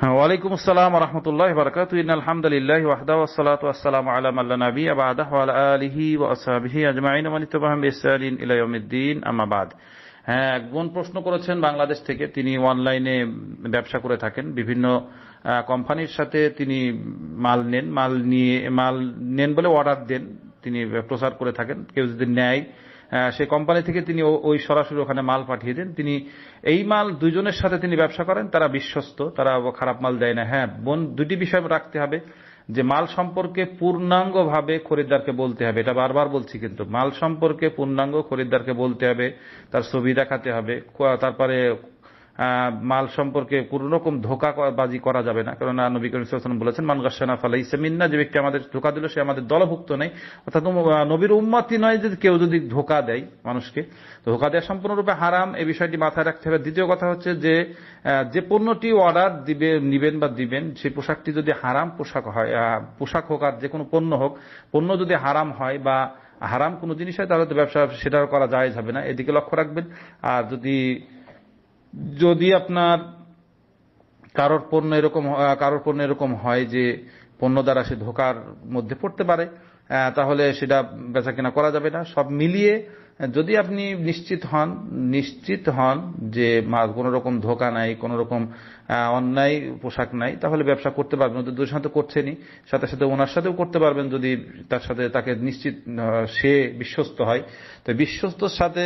হ্যাঁ, ওয়ালাইকুম আসসালাম রহমতুল্লাহ বরকাত আলহামদুলিল্লাহ ওয়াহদা ওয়াসসালাতু ওয়াসসালামু আলা মাল্লা নবী আবাদ ওয়া আলা আলিহি আজমাইন ওয়া নিতাবাহুম বিহসানিন ইলা হ্যাঁ এক বোন প্রশ্ন করেছেন বাংলাদেশ থেকে তিনি অনলাইনে ব্যবসা করে থাকেন বিভিন্ন কোম্পানির সাথে তিনি মাল নেন মাল নিয়ে মাল নেন বলে অর্ডার দেন তিনি প্রচার করে থাকেন কেউ যদি নেয় সে কোম্পানি থেকে তিনি ওই সরাসরি ওখানে মাল পাঠিয়ে দেন তিনি এই মাল দুজনের সাথে তিনি ব্যবসা করেন তারা বিশ্বস্ত তারা খারাপ মাল দেয় না হ্যাঁ বোন দুটি বিষয় রাখতে হবে যে মাল সম্পর্কে পূর্ণাঙ্গভাবে খরিদ্দারকে বলতে হবে এটা বারবার বলছি কিন্তু মাল সম্পর্কে পূর্ণাঙ্গ খরিদ্দারকে বলতে হবে তার ছবি দেখাতে হবে তারপরে মাল সম্পর্কে কোনো রকম ধোকাবাজি করা যাবে না কেননা নবী করিম সাল্লাম বলেছেন মান গাসানা ফালা ইসেমিন্না যে ব্যক্তি আমাদের ধোকা দিল সে আমাদের দলভুক্ত নেই অর্থাৎ নবীর উম্মাতি নয় যদি কেউ যদি ধোকা দেয় মানুষকে ধোকা দেওয়া সম্পূর্ণরূপে হারাম এই বিষয়টি মাথায় রাখতে হবে দ্বিতীয় কথা হচ্ছে যে যে পণ্যটি অর্ডার দিবে নিবেন বা দিবেন সেই পোশাকটি যদি হারাম পোশাক হয় পোশাক হোক আর যে কোনো পণ্য হোক পণ্য যদি হারাম হয় বা হারাম কোনো জিনিস হয় তাহলে তো ব্যবসা সেটা করা যায় যাবে না এদিকে লক্ষ্য রাখবেন আর যদি যদি আপনার কারোর পণ্য এরকম কারোর পণ্য এরকম হয় যে পণ্য দ্বারা সে ধোকার মধ্যে পড়তে পারে তাহলে সেটা বেচা কেনা করা যাবে না সব মিলিয়ে যদি আপনি নিশ্চিত হন নিশ্চিত হন যে মাছ কোনো রকম ধোকা নাই কোনো রকম অন্যায় পোশাক নাই তাহলে ব্যবসা করতে পারবেন তো দুজন সাথে করছেনি সাথে সাথে ওনার সাথেও করতে পারবেন যদি তার সাথে তাকে নিশ্চিত সে বিশ্বস্ত হয় তো বিশ্বস্তর সাথে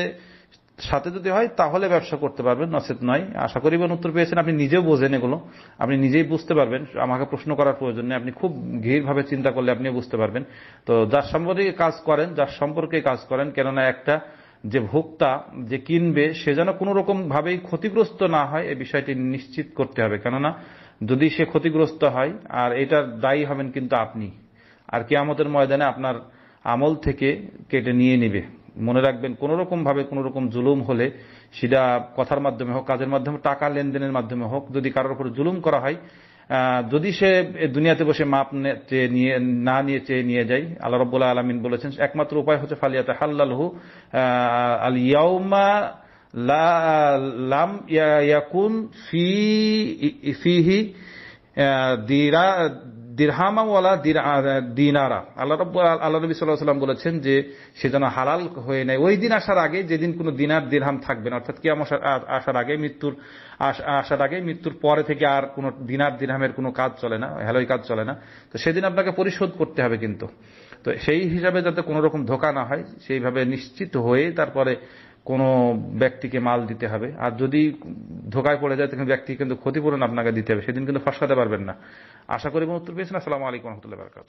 সাথে যদি হয় তাহলে ব্যবসা করতে পারবেন নচেত নয় আশা করিবেন উত্তর পেয়েছেন আপনি নিজেও বোঝেন এগুলো আপনি নিজেই বুঝতে পারবেন আমাকে প্রশ্ন করার প্রয়োজন নেই আপনি খুব গভীরভাবে চিন্তা করলে আপনিও বুঝতে পারবেন তো যার সম্পর্কে কাজ করেন যার সম্পর্কে কাজ করেন কেননা একটা যে ভোক্তা যে কিনবে সে যেন কোনো রকম ভাবেই ক্ষতিগ্রস্ত না হয় এই বিষয়টি নিশ্চিত করতে হবে কেননা যদি সে ক্ষতিগ্রস্ত হয় আর এটার দায়ী হবেন কিন্তু আপনি আর কেয়ামতের ময়দানে আপনার আমল থেকে কেটে নিয়ে নিবে মনে রাখবেন রকম ভাবে কোন রকম জুলুম হলে সেটা কথার মাধ্যমে হোক কাজের মাধ্যমে টাকা লেনদেনের মাধ্যমে হোক যদি কারোর উপর জুলুম করা হয় যদি সে দুনিয়াতে বসে মাপ চেয়ে নিয়ে না নিয়ে চেয়ে নিয়ে যায় আল্লাহ রব্বুল্লাহ আলমিন বলেছেন একমাত্র উপায় হচ্ছে ফালিয়াতে হাল্লালহু আল ইয়াউমা লাম ইয়াকুন ফি ফিহি দিরহামাওয়ালা দিনারা আল্লাহ রব আল্লাহ নবী সাল্লাহ সাল্লাম বলেছেন যে সে যেন হালাল হয়ে নেয় ওই দিন আসার আগে যেদিন কোনো দিনার দিরহাম থাকবে না অর্থাৎ কি আসার আগে মৃত্যুর আসার আগে মৃত্যুর পরে থেকে আর কোনো দিনার দিরহামের কোনো কাজ চলে না হ্যালোই কাজ চলে না তো সেদিন আপনাকে পরিশোধ করতে হবে কিন্তু তো সেই হিসাবে যাতে কোনো রকম ধোকা না হয় সেইভাবে নিশ্চিত হয়ে তারপরে কোনো ব্যক্তিকে মাল দিতে হবে আর যদি ধোকায় পড়ে যায় তখন ব্যক্তি কিন্তু ক্ষতিপূরণ আপনাকে দিতে হবে সেদিন কিন্তু ফসকাতে পারবেন না আশা করি উত্তর পেয়েছেন আসসালামু আলাইকুম রহমতুল্লাহ বারকাত